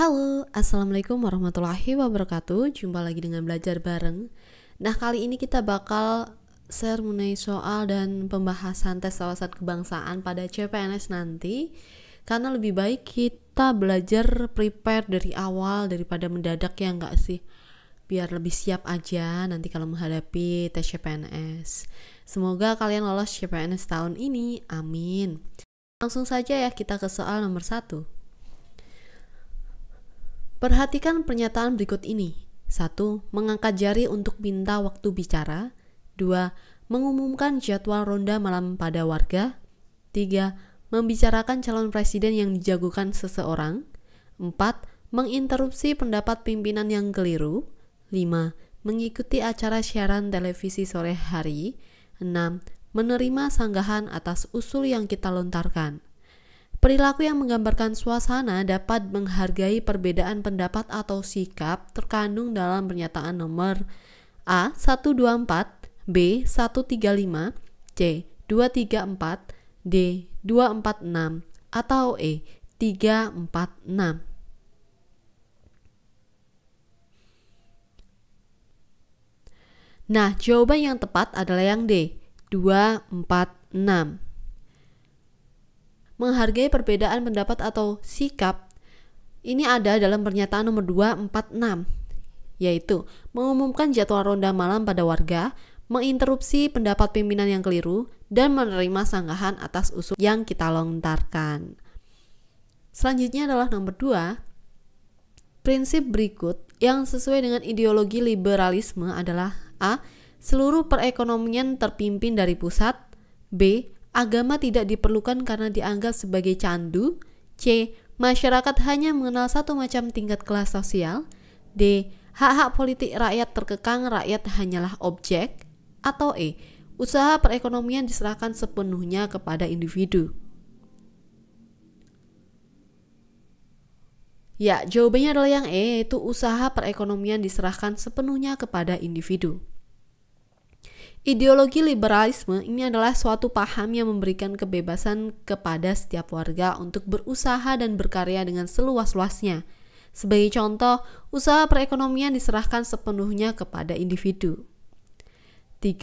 Halo, Assalamualaikum warahmatullahi wabarakatuh Jumpa lagi dengan Belajar Bareng Nah, kali ini kita bakal share mengenai soal dan pembahasan tes wawasan kebangsaan pada CPNS nanti Karena lebih baik kita belajar prepare dari awal daripada mendadak ya enggak sih Biar lebih siap aja nanti kalau menghadapi tes CPNS Semoga kalian lolos CPNS tahun ini, amin Langsung saja ya kita ke soal nomor satu Perhatikan pernyataan berikut ini. 1. Mengangkat jari untuk minta waktu bicara. 2. Mengumumkan jadwal ronda malam pada warga. 3. Membicarakan calon presiden yang dijagukan seseorang. 4. Menginterupsi pendapat pimpinan yang keliru. 5. Mengikuti acara siaran televisi sore hari. 6. Menerima sanggahan atas usul yang kita lontarkan. Perilaku yang menggambarkan suasana dapat menghargai perbedaan pendapat atau sikap terkandung dalam pernyataan nomor A 124, B 135, C 234, D 246 atau E 346. Nah, jawaban yang tepat adalah yang D, 246 menghargai perbedaan pendapat atau sikap ini ada dalam pernyataan nomor 246 yaitu mengumumkan jadwal ronda malam pada warga, menginterupsi pendapat pimpinan yang keliru dan menerima sanggahan atas usul yang kita lontarkan. Selanjutnya adalah nomor 2. Prinsip berikut yang sesuai dengan ideologi liberalisme adalah A. Seluruh perekonomian terpimpin dari pusat B. Agama tidak diperlukan karena dianggap sebagai candu. C. Masyarakat hanya mengenal satu macam tingkat kelas sosial. D. Hak-hak politik rakyat terkekang, rakyat hanyalah objek. Atau E. Usaha perekonomian diserahkan sepenuhnya kepada individu. Ya, jawabannya adalah yang E, yaitu usaha perekonomian diserahkan sepenuhnya kepada individu. Ideologi liberalisme ini adalah suatu paham yang memberikan kebebasan kepada setiap warga untuk berusaha dan berkarya dengan seluas-luasnya. Sebagai contoh, usaha perekonomian diserahkan sepenuhnya kepada individu. 3.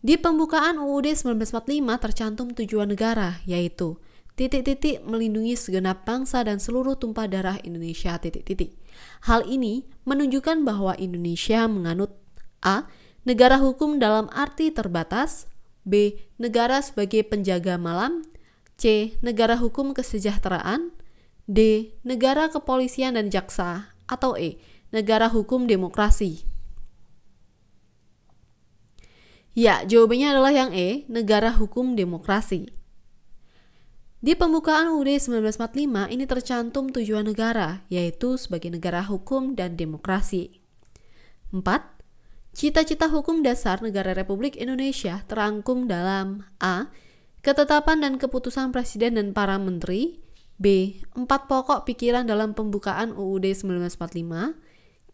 Di pembukaan UUD 1945 tercantum tujuan negara, yaitu titik-titik melindungi segenap bangsa dan seluruh tumpah darah Indonesia titik-titik. Hal ini menunjukkan bahwa Indonesia menganut A negara hukum dalam arti terbatas, B. negara sebagai penjaga malam, C. negara hukum kesejahteraan, D. negara kepolisian dan jaksa, atau E. negara hukum demokrasi. Ya, jawabannya adalah yang E, negara hukum demokrasi. Di pembukaan UUD 1945 ini tercantum tujuan negara, yaitu sebagai negara hukum dan demokrasi. 4. Cita-cita hukum dasar negara Republik Indonesia terangkum dalam A. Ketetapan dan keputusan Presiden dan para menteri B. Empat pokok pikiran dalam pembukaan UUD 1945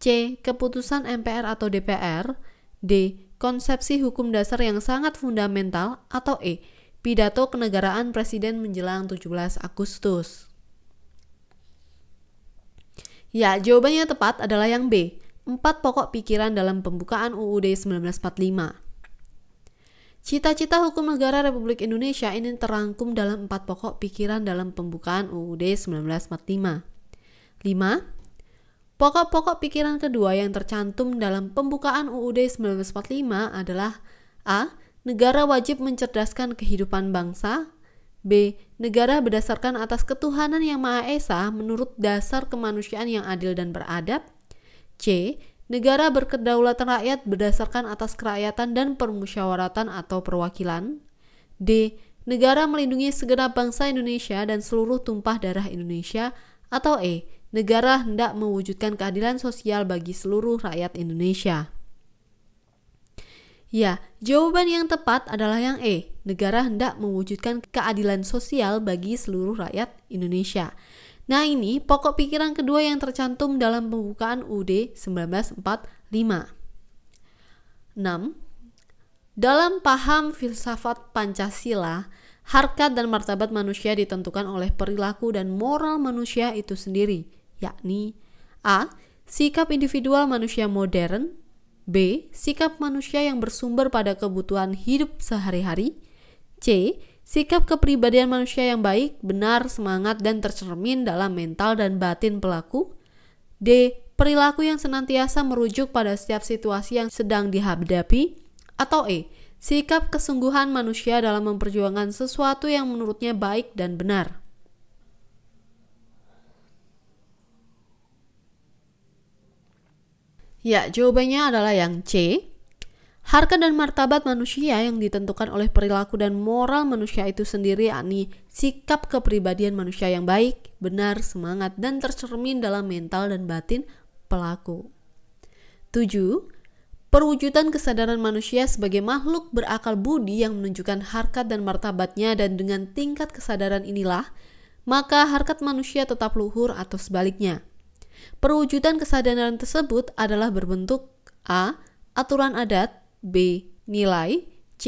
C. Keputusan MPR atau DPR D. Konsepsi hukum dasar yang sangat fundamental atau E. Pidato kenegaraan Presiden menjelang 17 Agustus Ya, jawabannya tepat adalah yang B. Empat pokok pikiran dalam pembukaan UUD 1945. Cita-cita hukum negara Republik Indonesia ini terangkum dalam empat pokok pikiran dalam pembukaan UUD 1945. 5. Pokok-pokok pikiran kedua yang tercantum dalam pembukaan UUD 1945 adalah A. Negara wajib mencerdaskan kehidupan bangsa B. Negara berdasarkan atas ketuhanan yang Maha Esa menurut dasar kemanusiaan yang adil dan beradab C. Negara berkedaulatan rakyat berdasarkan atas kerakyatan dan permusyawaratan atau perwakilan. D. Negara melindungi segenap bangsa Indonesia dan seluruh tumpah darah Indonesia. Atau E. Negara hendak mewujudkan keadilan sosial bagi seluruh rakyat Indonesia. Ya, jawaban yang tepat adalah yang E. Negara hendak mewujudkan keadilan sosial bagi seluruh rakyat Indonesia. Nah ini pokok pikiran kedua yang tercantum dalam pembukaan UD 1945. 6. Dalam paham filsafat Pancasila, harkat dan martabat manusia ditentukan oleh perilaku dan moral manusia itu sendiri, yakni A. Sikap individual manusia modern B. Sikap manusia yang bersumber pada kebutuhan hidup sehari-hari C. Sikap kepribadian manusia yang baik, benar, semangat, dan tercermin dalam mental dan batin pelaku. D. Perilaku yang senantiasa merujuk pada setiap situasi yang sedang dihadapi. Atau E. Sikap kesungguhan manusia dalam memperjuangkan sesuatu yang menurutnya baik dan benar. Ya, jawabannya adalah yang C. Harkat dan martabat manusia yang ditentukan oleh perilaku dan moral manusia itu sendiri, yakni sikap kepribadian manusia yang baik, benar, semangat, dan tercermin dalam mental dan batin pelaku. 7. Perwujudan kesadaran manusia sebagai makhluk berakal budi yang menunjukkan harkat dan martabatnya dan dengan tingkat kesadaran inilah, maka harkat manusia tetap luhur atau sebaliknya. Perwujudan kesadaran tersebut adalah berbentuk A. Aturan adat B. Nilai C.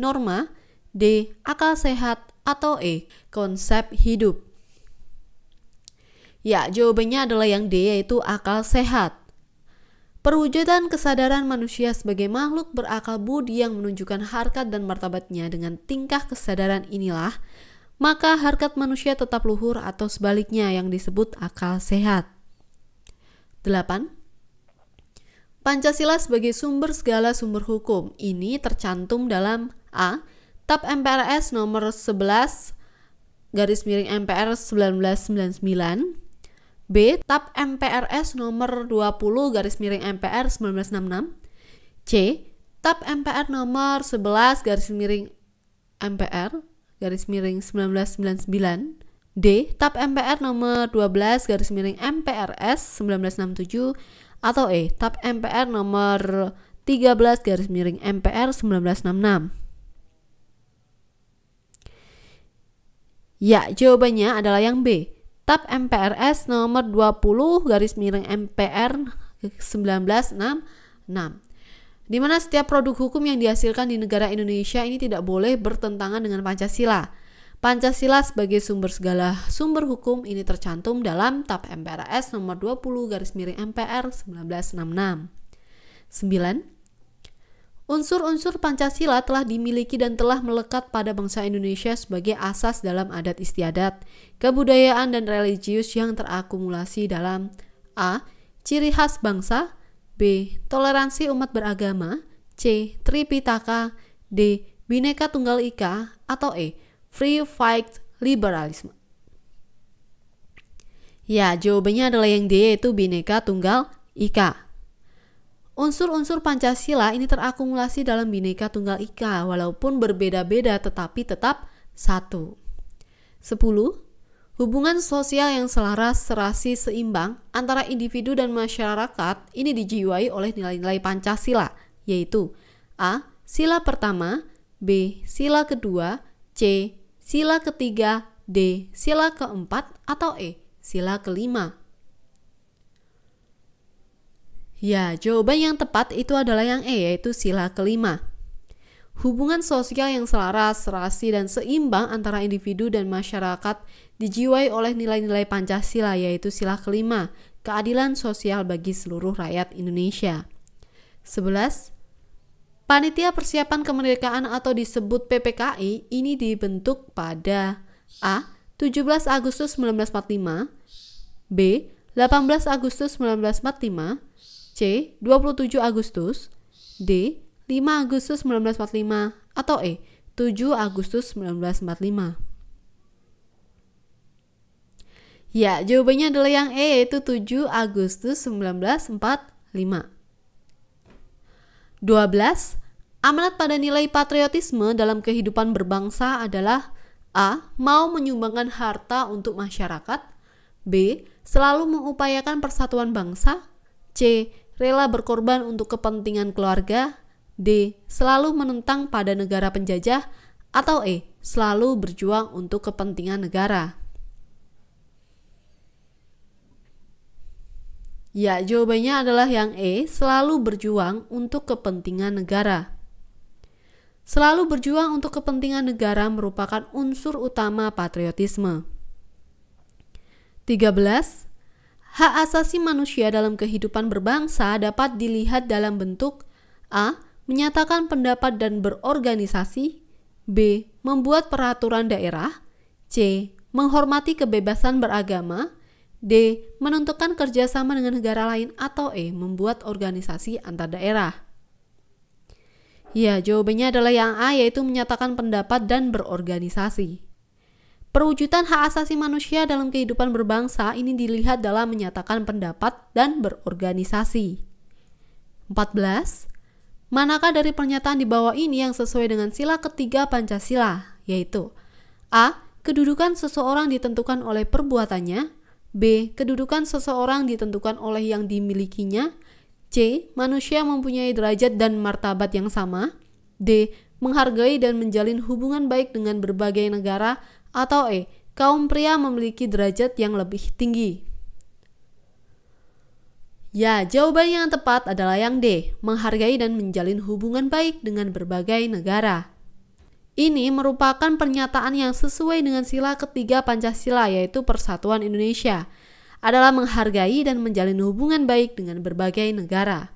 Norma D. Akal sehat atau E. Konsep hidup Ya, jawabannya adalah yang D yaitu akal sehat. Perwujudan kesadaran manusia sebagai makhluk berakal budi yang menunjukkan harkat dan martabatnya dengan tingkah kesadaran inilah, maka harkat manusia tetap luhur atau sebaliknya yang disebut akal sehat. 8. Pancasila sebagai sumber segala sumber hukum ini tercantum dalam A. TAP MPRS nomor 11 garis miring MPR 1999 B. TAP MPRS nomor 20 garis miring MPR 1966 C. TAP MPR nomor 11 garis miring MPR garis miring 1999 D. TAP MPR nomor 12 garis miring MPRS 1967 atau E eh, TAP MPR nomor 13 garis miring MPR 1966. Ya, jawabannya adalah yang B. TAP MPRS nomor 20 garis miring MPR 1966 di mana setiap produk hukum yang dihasilkan di negara Indonesia ini tidak boleh bertentangan dengan Pancasila. Pancasila sebagai sumber segala sumber hukum ini tercantum dalam TAP MPRS nomor 20 garis miring MPR 1966. 9. Unsur-unsur Pancasila telah dimiliki dan telah melekat pada bangsa Indonesia sebagai asas dalam adat istiadat, kebudayaan dan religius yang terakumulasi dalam A. Ciri khas bangsa B. Toleransi umat beragama C. Tripitaka D. Bineka Tunggal Ika atau E free fight liberalisme. Ya, jawabannya adalah yang D yaitu Bineka Tunggal Ika. Unsur-unsur Pancasila ini terakumulasi dalam Bineka Tunggal Ika walaupun berbeda-beda tetapi tetap satu. 10. Hubungan sosial yang selaras, serasi, seimbang antara individu dan masyarakat ini dijiwai oleh nilai-nilai Pancasila, yaitu A. Sila pertama, B. Sila kedua, C sila ketiga D, sila keempat atau E, sila kelima. Ya, jawaban yang tepat itu adalah yang E, yaitu sila kelima. Hubungan sosial yang selaras, serasi, dan seimbang antara individu dan masyarakat dijiwai oleh nilai-nilai Pancasila, yaitu sila kelima, keadilan sosial bagi seluruh rakyat Indonesia. 11. Panitia Persiapan Kemerdekaan atau disebut PPKI ini dibentuk pada A. 17 Agustus 1945 B. 18 Agustus 1945 C. 27 Agustus D. 5 Agustus 1945 atau E. 7 Agustus 1945 Ya, jawabannya adalah yang E yaitu 7 Agustus 1945. 12. Amanat pada nilai patriotisme dalam kehidupan berbangsa adalah A. Mau menyumbangkan harta untuk masyarakat B. Selalu mengupayakan persatuan bangsa C. Rela berkorban untuk kepentingan keluarga D. Selalu menentang pada negara penjajah atau E. Selalu berjuang untuk kepentingan negara Ya, jawabannya adalah yang E, selalu berjuang untuk kepentingan negara. Selalu berjuang untuk kepentingan negara merupakan unsur utama patriotisme. 13. Hak asasi manusia dalam kehidupan berbangsa dapat dilihat dalam bentuk A. Menyatakan pendapat dan berorganisasi B. Membuat peraturan daerah C. Menghormati kebebasan beragama D. Menentukan kerjasama dengan negara lain atau E. Membuat organisasi antar daerah. Ya, jawabannya adalah yang A yaitu menyatakan pendapat dan berorganisasi. Perwujudan hak asasi manusia dalam kehidupan berbangsa ini dilihat dalam menyatakan pendapat dan berorganisasi. 14. Manakah dari pernyataan di bawah ini yang sesuai dengan sila ketiga Pancasila, yaitu A. Kedudukan seseorang ditentukan oleh perbuatannya, B. Kedudukan seseorang ditentukan oleh yang dimilikinya. C. Manusia mempunyai derajat dan martabat yang sama. D. Menghargai dan menjalin hubungan baik dengan berbagai negara. Atau E. Kaum pria memiliki derajat yang lebih tinggi. Ya, jawaban yang tepat adalah yang D. Menghargai dan menjalin hubungan baik dengan berbagai negara. Ini merupakan pernyataan yang sesuai dengan sila ketiga Pancasila yaitu Persatuan Indonesia adalah menghargai dan menjalin hubungan baik dengan berbagai negara.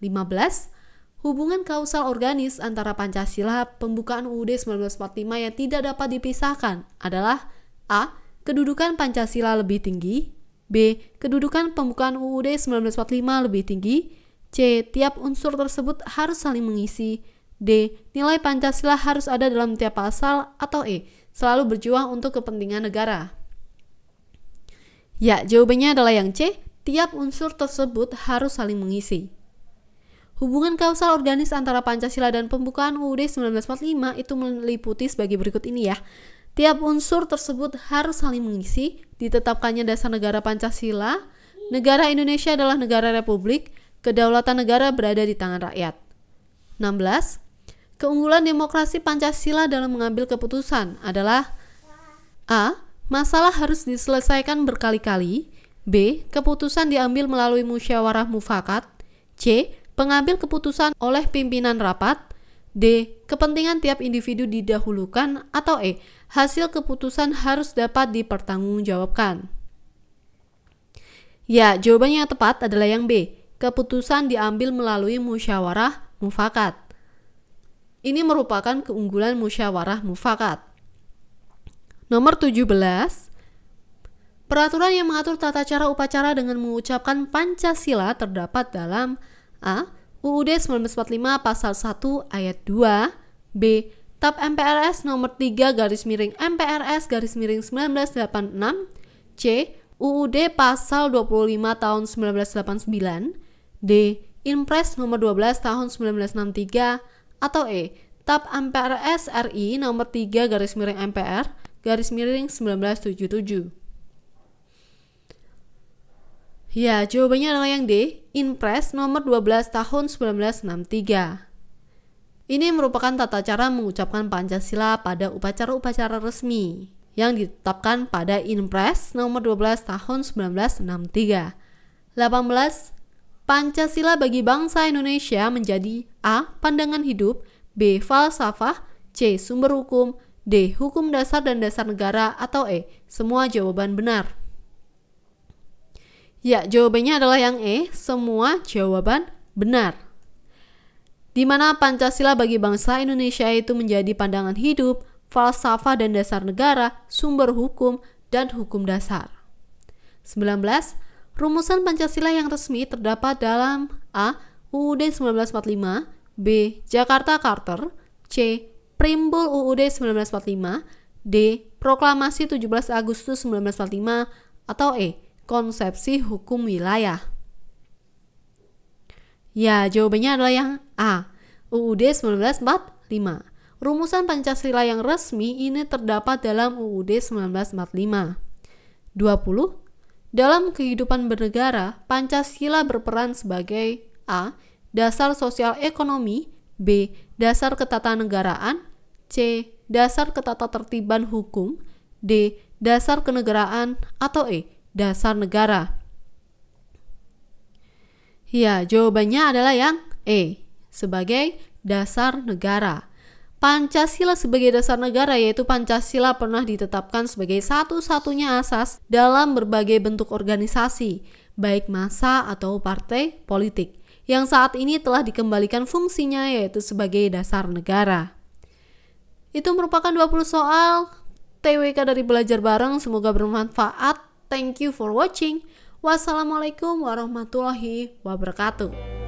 15 hubungan kausal organis antara Pancasila pembukaan UUD 1945 yang tidak dapat dipisahkan adalah A. Kedudukan Pancasila lebih tinggi B. Kedudukan pembukaan UUD 1945 lebih tinggi C. Tiap unsur tersebut harus saling mengisi D. Nilai Pancasila harus ada dalam tiap pasal atau E. Selalu berjuang untuk kepentingan negara. Ya, jawabannya adalah yang C. Tiap unsur tersebut harus saling mengisi. Hubungan kausal organis antara Pancasila dan pembukaan UUD 1945 itu meliputi sebagai berikut ini ya. Tiap unsur tersebut harus saling mengisi, ditetapkannya dasar negara Pancasila, negara Indonesia adalah negara republik, kedaulatan negara berada di tangan rakyat. 16. Keunggulan demokrasi Pancasila dalam mengambil keputusan adalah A. Masalah harus diselesaikan berkali-kali B. Keputusan diambil melalui musyawarah mufakat C. Pengambil keputusan oleh pimpinan rapat D. Kepentingan tiap individu didahulukan atau E. Hasil keputusan harus dapat dipertanggungjawabkan. Ya, jawabannya yang tepat adalah yang B. Keputusan diambil melalui musyawarah mufakat. Ini merupakan keunggulan musyawarah mufakat. Nomor 17 Peraturan yang mengatur tata cara upacara dengan mengucapkan Pancasila terdapat dalam A. UUD 1945 pasal 1 ayat 2 B. TAP MPRS nomor 3 garis miring MPRS garis miring 1986 C. UUD pasal 25 tahun 1989 D. Impres nomor 12 tahun 1963 atau E. tap MPR SRI nomor 3 garis miring MPR garis miring 1977. Ya, jawabannya adalah yang D, Inpres nomor 12 tahun 1963. Ini merupakan tata cara mengucapkan Pancasila pada upacara-upacara resmi yang ditetapkan pada Inpres nomor 12 tahun 1963. 18. Pancasila bagi bangsa Indonesia menjadi A. Pandangan hidup B. Falsafah C. Sumber hukum D. Hukum dasar dan dasar negara atau E. Semua jawaban benar. Ya, jawabannya adalah yang E. Semua jawaban benar. Di mana Pancasila bagi bangsa Indonesia itu menjadi pandangan hidup, falsafah dan dasar negara, sumber hukum, dan hukum dasar. 19. Rumusan Pancasila yang resmi terdapat dalam A UUD 1945, B. Jakarta Carter, C. Primbul UUD 1945, D. Proklamasi 17 Agustus 1945, atau E. Konsepsi Hukum Wilayah. Ya, jawabannya adalah yang A. UUD 1945. Rumusan Pancasila yang resmi ini terdapat dalam UUD 1945. 20. Dalam kehidupan bernegara, Pancasila berperan sebagai A. Dasar sosial ekonomi B. Dasar ketatanegaraan C. Dasar tertiban hukum D. Dasar kenegaraan atau E. Dasar negara Ya, jawabannya adalah yang E. Sebagai dasar negara. Pancasila sebagai dasar negara yaitu Pancasila pernah ditetapkan sebagai satu-satunya asas dalam berbagai bentuk organisasi, baik massa atau partai politik yang saat ini telah dikembalikan fungsinya yaitu sebagai dasar negara. Itu merupakan 20 soal TWK dari Belajar Bareng, semoga bermanfaat. Thank you for watching. Wassalamualaikum warahmatullahi wabarakatuh.